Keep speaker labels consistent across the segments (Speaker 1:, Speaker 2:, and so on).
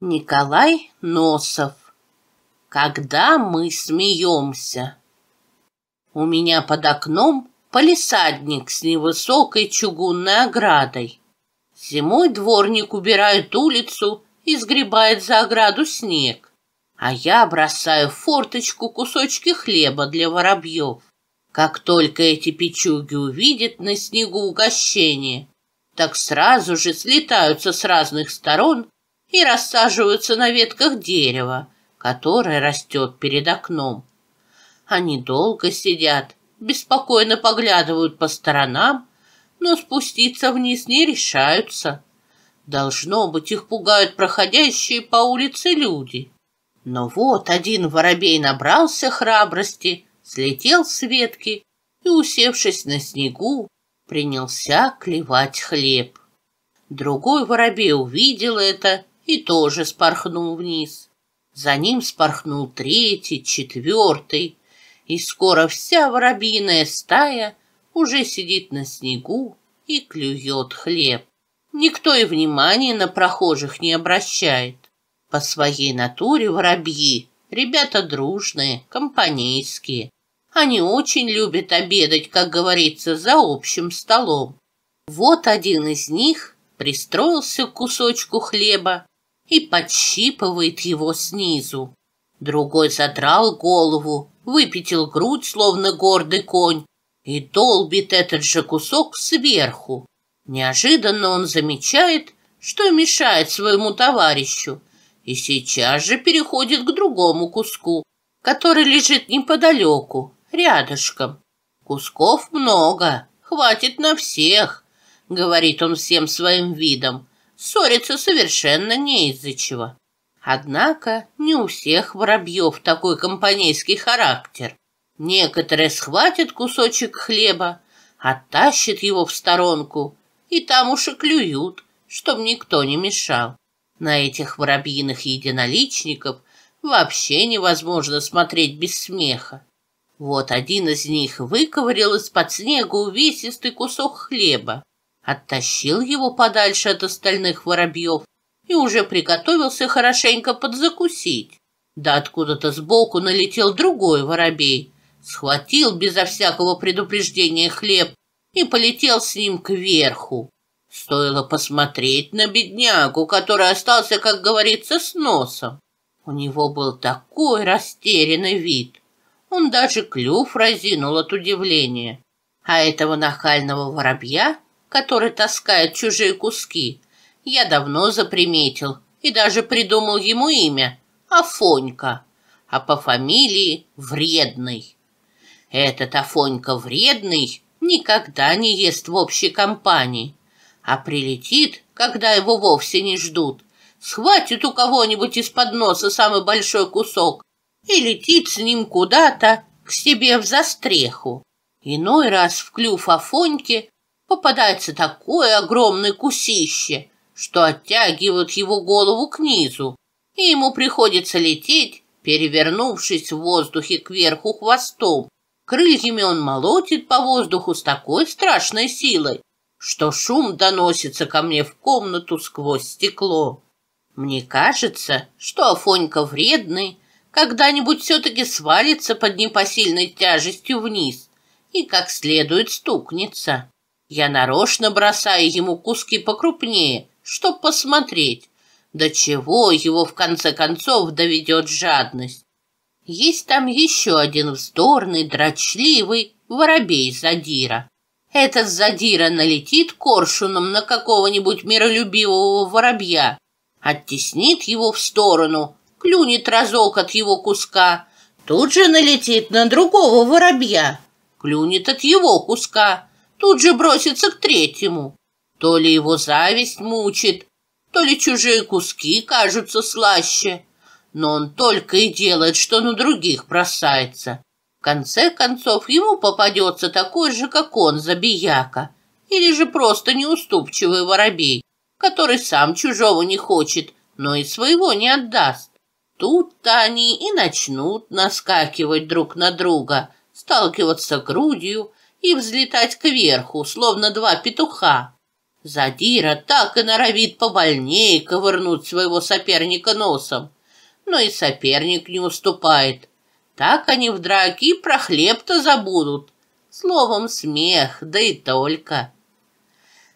Speaker 1: Николай Носов. Когда мы смеемся. У меня под окном палисадник с невысокой чугунной оградой. Зимой дворник убирает улицу и сгребает за ограду снег, а я бросаю в форточку кусочки хлеба для воробьев. Как только эти печуги увидят на снегу угощение, так сразу же слетаются с разных сторон и рассаживаются на ветках дерева, которое растет перед окном. Они долго сидят, беспокойно поглядывают по сторонам, но спуститься вниз не решаются. Должно быть, их пугают проходящие по улице люди. Но вот один воробей набрался храбрости, слетел с ветки и, усевшись на снегу, принялся клевать хлеб. Другой воробей увидел это и тоже спорхнул вниз. За ним спорхнул третий, четвертый, и скоро вся воробьиная стая уже сидит на снегу и клюет хлеб. Никто и внимания на прохожих не обращает. По своей натуре воробьи ребята дружные, компанейские. Они очень любят обедать, как говорится, за общим столом. Вот один из них пристроился к кусочку хлеба и подщипывает его снизу. Другой задрал голову, выпятил грудь, словно гордый конь, и долбит этот же кусок сверху. Неожиданно он замечает, что мешает своему товарищу, и сейчас же переходит к другому куску, который лежит неподалеку, рядышком. Кусков много, хватит на всех, говорит он всем своим видом, Ссориться совершенно не из-за чего. Однако не у всех воробьев такой компанейский характер. Некоторые схватят кусочек хлеба, оттащат его в сторонку, и там уж и клюют, чтоб никто не мешал. На этих воробьиных единоличников вообще невозможно смотреть без смеха. Вот один из них выковырил из-под снега увесистый кусок хлеба оттащил его подальше от остальных воробьев и уже приготовился хорошенько подзакусить. Да откуда-то сбоку налетел другой воробей, схватил безо всякого предупреждения хлеб и полетел с ним кверху. Стоило посмотреть на беднягу, который остался, как говорится, с носом. У него был такой растерянный вид. Он даже клюв разинул от удивления. А этого нахального воробья который таскает чужие куски, я давно заприметил и даже придумал ему имя – Афонька, а по фамилии – Вредный. Этот Афонька Вредный никогда не ест в общей компании, а прилетит, когда его вовсе не ждут, схватит у кого-нибудь из-под носа самый большой кусок и летит с ним куда-то к себе в застреху. Иной раз в клюв Афоньки попадается такое огромное кусище, что оттягивают его голову к низу, и ему приходится лететь, перевернувшись в воздухе кверху хвостом. Крыльями он молотит по воздуху с такой страшной силой, что шум доносится ко мне в комнату сквозь стекло. Мне кажется, что Афонька вредный, когда-нибудь все-таки свалится под непосильной тяжестью вниз и как следует стукнется. Я нарочно бросаю ему куски покрупнее, чтоб посмотреть, до чего его в конце концов доведет жадность. Есть там еще один вздорный, дрочливый воробей задира. Этот задира налетит коршуном на какого-нибудь миролюбивого воробья, оттеснит его в сторону, клюнет разок от его куска, тут же налетит на другого воробья, клюнет от его куска, тут же бросится к третьему. То ли его зависть мучит, то ли чужие куски кажутся слаще. Но он только и делает, что на других бросается. В конце концов, ему попадется такой же, как он, забияка. Или же просто неуступчивый воробей, который сам чужого не хочет, но и своего не отдаст. Тут-то они и начнут наскакивать друг на друга, сталкиваться грудью, и взлетать кверху, словно два петуха. Задира так и норовит побольнее ковырнуть своего соперника носом, но и соперник не уступает. Так они в драке и про хлеб-то забудут. Словом, смех, да и только.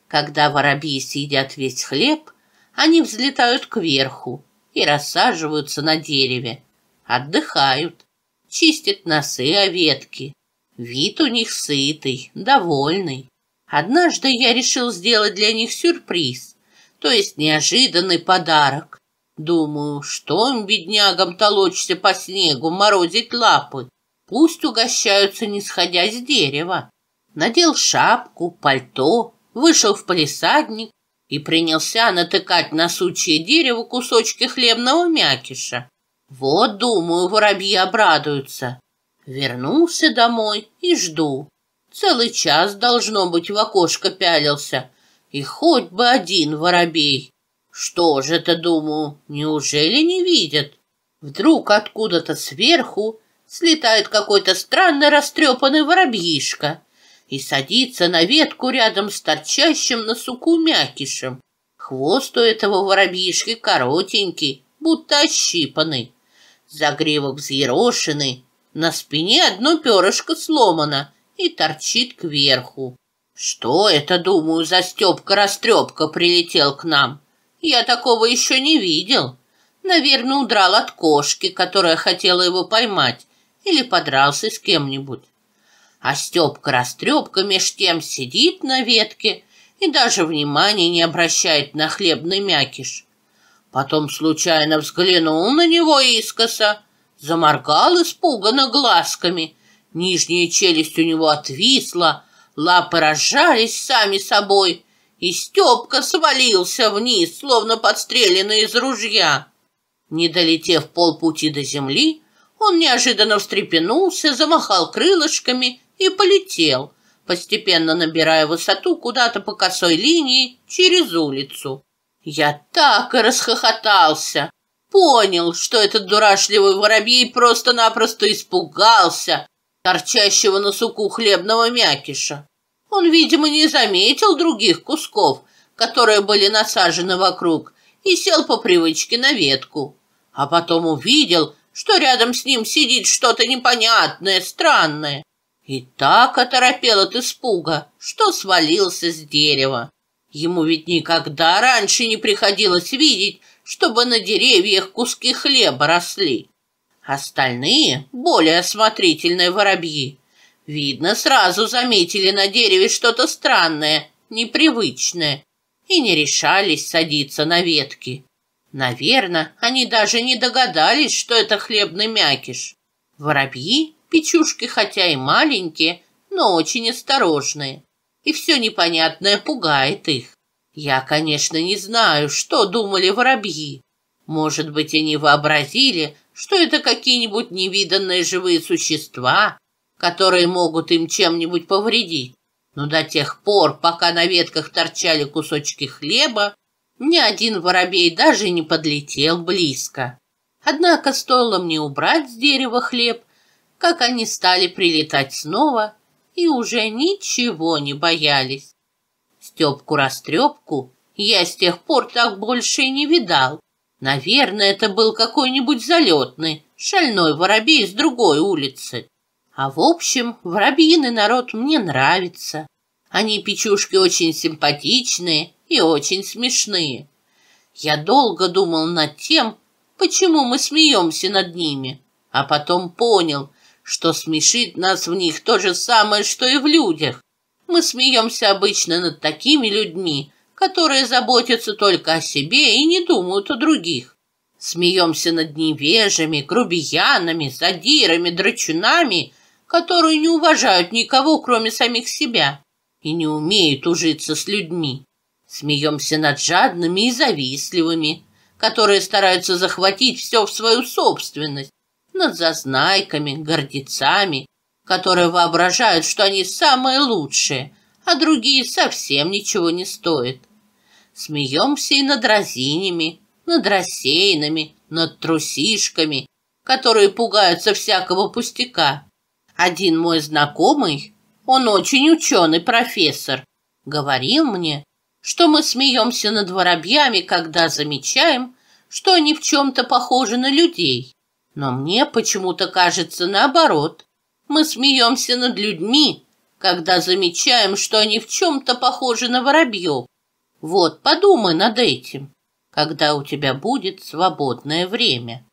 Speaker 1: Когда воробьи съедят весь хлеб, они взлетают кверху и рассаживаются на дереве. Отдыхают, чистят носы о ветки. Вид у них сытый, довольный. Однажды я решил сделать для них сюрприз, то есть неожиданный подарок. Думаю, что им, беднягам, толочься по снегу, морозить лапы. Пусть угощаются, не сходя с дерева. Надел шапку, пальто, вышел в палисадник и принялся натыкать на сучье дерево кусочки хлебного мякиша. Вот, думаю, воробьи обрадуются. Вернулся домой и жду. Целый час, должно быть, в окошко пялился. И хоть бы один воробей. Что же это, думаю, неужели не видят? Вдруг откуда-то сверху слетает какой-то странно растрепанный воробьишка и садится на ветку рядом с торчащим на суку мякишем. Хвост у этого воробьишки коротенький, будто ощипанный. загревок взъерошенный, на спине одно перышко сломано и торчит кверху. Что это, думаю, за Степка-растрепка прилетел к нам? Я такого еще не видел. Наверное, удрал от кошки, которая хотела его поймать, или подрался с кем-нибудь. А Степка-растрепка меж тем сидит на ветке и даже внимания не обращает на хлебный мякиш. Потом случайно взглянул на него искоса — заморгал испуганно глазками. Нижняя челюсть у него отвисла, лапы разжались сами собой, и Степка свалился вниз, словно подстреленный из ружья. Не долетев полпути до земли, он неожиданно встрепенулся, замахал крылышками и полетел, постепенно набирая высоту куда-то по косой линии через улицу. Я так и расхохотался понял, что этот дурашливый воробей просто-напросто испугался торчащего на суку хлебного мякиша. Он, видимо, не заметил других кусков, которые были насажены вокруг, и сел по привычке на ветку. А потом увидел, что рядом с ним сидит что-то непонятное, странное. И так оторопел от испуга, что свалился с дерева. Ему ведь никогда раньше не приходилось видеть, чтобы на деревьях куски хлеба росли. Остальные, более осмотрительные воробьи, видно, сразу заметили на дереве что-то странное, непривычное, и не решались садиться на ветки. Наверное, они даже не догадались, что это хлебный мякиш. Воробьи, печушки хотя и маленькие, но очень осторожные, и все непонятное пугает их. Я, конечно, не знаю, что думали воробьи. Может быть, они вообразили, что это какие-нибудь невиданные живые существа, которые могут им чем-нибудь повредить. Но до тех пор, пока на ветках торчали кусочки хлеба, ни один воробей даже не подлетел близко. Однако стоило мне убрать с дерева хлеб, как они стали прилетать снова и уже ничего не боялись. Степку-растрепку я с тех пор так больше и не видал. Наверное, это был какой-нибудь залетный, шальной воробей с другой улицы. А в общем, воробьиный народ мне нравится. Они, печушки, очень симпатичные и очень смешные. Я долго думал над тем, почему мы смеемся над ними, а потом понял, что смешит нас в них то же самое, что и в людях. Мы смеемся обычно над такими людьми, которые заботятся только о себе и не думают о других. Смеемся над невежами, грубиянами, задирами, драчунами, которые не уважают никого, кроме самих себя, и не умеют ужиться с людьми. Смеемся над жадными и завистливыми, которые стараются захватить все в свою собственность, над зазнайками, гордецами, которые воображают, что они самые лучшие, а другие совсем ничего не стоят. Смеемся и над разинями, над рассеянными, над трусишками, которые пугаются всякого пустяка. Один мой знакомый, он очень ученый профессор, говорил мне, что мы смеемся над воробьями, когда замечаем, что они в чем-то похожи на людей. Но мне почему-то кажется наоборот. Мы смеемся над людьми, когда замечаем, что они в чем-то похожи на воробьев. Вот, подумай над этим, когда у тебя будет свободное время.